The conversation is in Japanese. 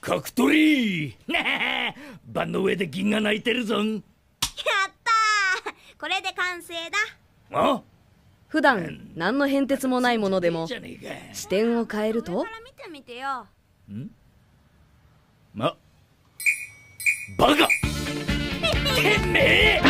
角取り盤の上で銀が泣いてるぞやったこれで完成だあ普段何の変哲もないものでも視点を変えると見てみてよんまバカ てめえ